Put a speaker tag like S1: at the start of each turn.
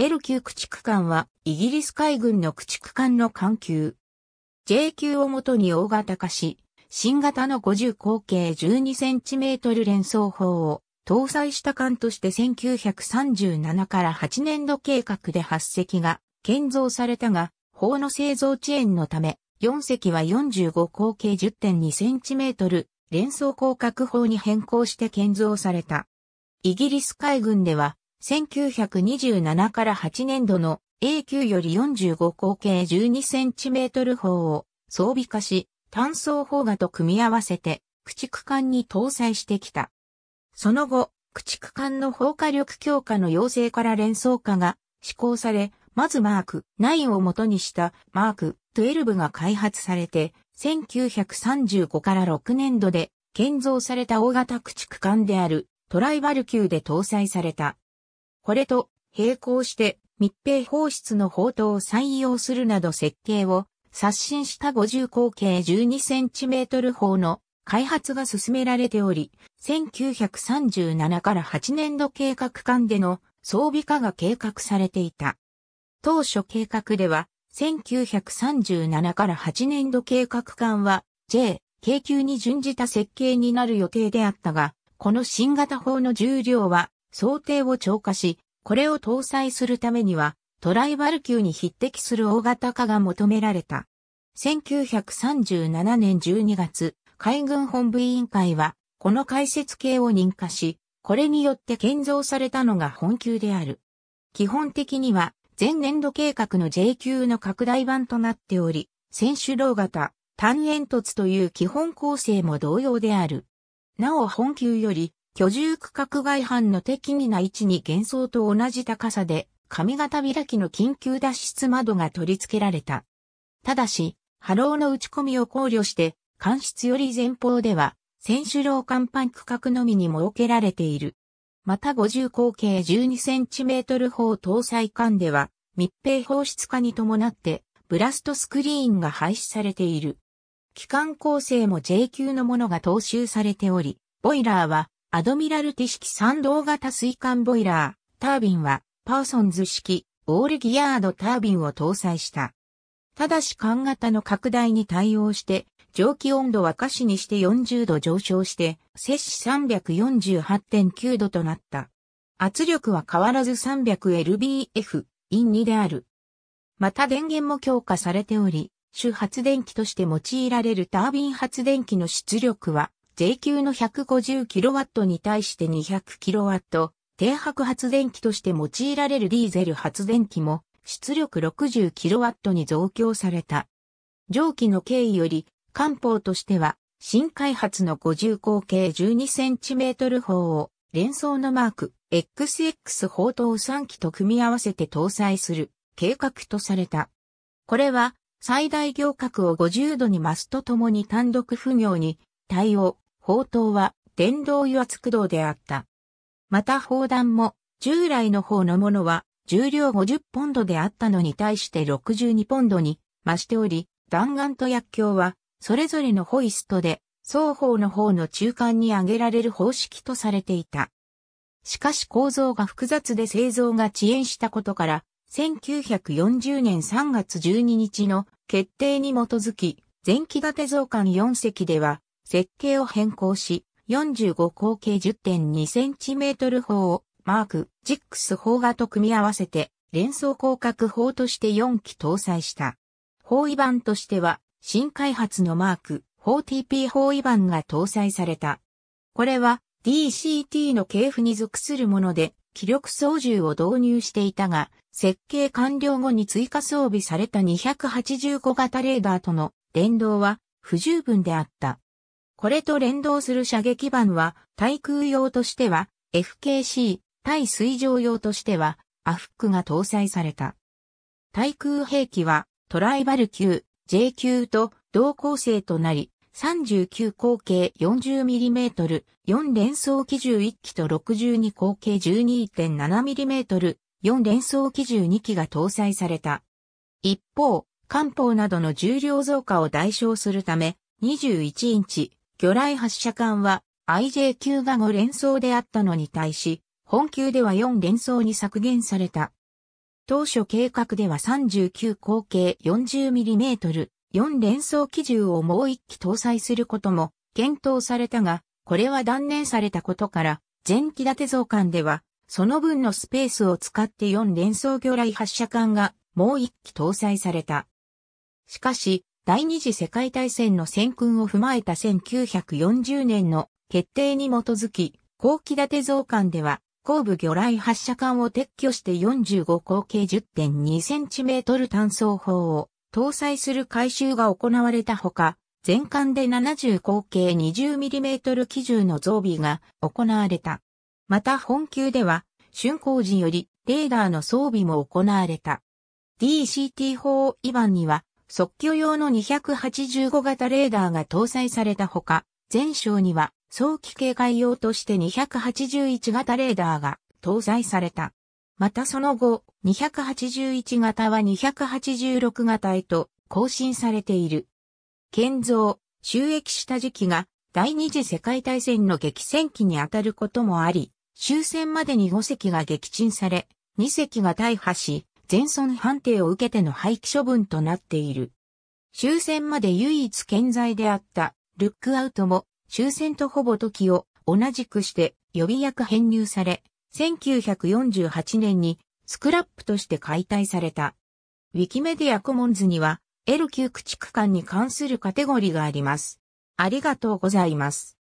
S1: L 級駆逐艦はイギリス海軍の駆逐艦の艦級。J 級をもとに大型化し、新型の50口径 12cm 連装砲を搭載した艦として1937から8年度計画で8隻が建造されたが、砲の製造遅延のため、4隻は45口径 10.2cm 連装広角砲に変更して建造された。イギリス海軍では1927から8年度の A 級より45口径 12cm 砲を装備化し、単装砲画と組み合わせて駆逐艦に搭載してきた。その後、駆逐艦の砲火力強化の要請から連装化が施行され、まずマーク9を元にしたマーク12が開発されて、1935から6年度で建造された大型駆逐艦であるトライバル級で搭載された。これと並行して密閉放出の砲塔を採用するなど設計を刷新した50口径 12cm 砲の開発が進められており、1937から8年度計画間での装備化が計画されていた。当初計画では、1937から8年度計画間は J、K 級に準じた設計になる予定であったが、この新型砲の重量は想定を超過し、これを搭載するためには、トライバル級に匹敵する大型化が求められた。1937年12月、海軍本部委員会は、この解説系を認可し、これによって建造されたのが本級である。基本的には、前年度計画の J 級の拡大版となっており、選手楼型、単煙突という基本構成も同様である。なお本級より居住区画外反の適宜な位置に幻想と同じ高さで、上型開きの緊急脱出窓が取り付けられた。ただし、波浪の打ち込みを考慮して、間室より前方では、選手廊甲板区画のみに設けられている。また50口径 12cm 砲搭載艦では、密閉放出化に伴って、ブラストスクリーンが廃止されている。機関構成も J 級のものが踏襲されており、ボイラーはアドミラルティ式三動型水管ボイラー、タービンは、パーソンズ式、オールギアードタービンを搭載した。ただし管型の拡大に対応して、蒸気温度は下肢にして40度上昇して、摂氏348.9度となった。圧力は変わらず3 0 0 l b f イン2である。また電源も強化されており、主発電機として用いられるタービン発電機の出力は J 給の 150kW に対して 200kW、低白発電機として用いられるディーゼル発電機も出力 60kW に増強された。上記の経緯より、官報としては、新開発の50口径 12cm 砲を連想のマーク XX 砲塔3機と組み合わせて搭載する計画とされた。これは最大行革を50度に増すとともに単独不業に対応砲塔は電動油圧駆動であった。また砲弾も従来の方のものは重量50ポンドであったのに対して62ポンドに増しており、弾丸と薬莢はそれぞれのホイストで双方の方の中間に上げられる方式とされていた。しかし構造が複雑で製造が遅延したことから、1940年3月12日の決定に基づき、前期建て増刊4隻では、設計を変更し、45口径 10.2cm 砲をマーク、ジックス砲画と組み合わせて、連想広角砲として4機搭載した。砲位版としては、新開発のマーク、4TP 砲位版が搭載された。これは DCT の系譜に属するもので、気力操縦を導入していたが、設計完了後に追加装備された285型レーダーとの連動は不十分であった。これと連動する射撃板は、対空用としては、FKC、対水上用としては、アフックが搭載された。対空兵器は、トライバル級、J 級と同構成となり、39口径 40mm、4連装機銃1機と62口径 12.7mm、4連装機銃2機が搭載された。一方、艦砲などの重量増加を代償するため、21インチ、魚雷発射管は IJ 級が5連装であったのに対し、本級では4連装に削減された。当初計画では39口径 40mm、4連装機銃をもう1機搭載することも検討されたが、これは断念されたことから、前期立て増艦では、その分のスペースを使って4連装魚雷発射管がもう1機搭載された。しかし、第二次世界大戦の戦訓を踏まえた1940年の決定に基づき、後期立て増艦では、後部魚雷発射艦を撤去して45口径 10.2cm 単装砲を搭載する改修が行われたほか、全艦で70口径 20mm 基準の増備が行われた。また本級では、竣工時よりレーダーの装備も行われた。DCT 砲イバには即興用の285型レーダーが搭載されたほか、全章には早期警戒用として281型レーダーが搭載された。またその後、281型は286型へと更新されている。建造、収益した時期が第二次世界大戦の激戦期にあたることもあり、終戦までに5隻が撃沈され、2隻が大破し、全損判定を受けての廃棄処分となっている。終戦まで唯一健在であったルックアウトも終戦とほぼ時を同じくして予備役編入され、1948年にスクラップとして解体された。ウィキメディアコモンズには L 級駆逐艦に関するカテゴリーがあります。ありがとうございます。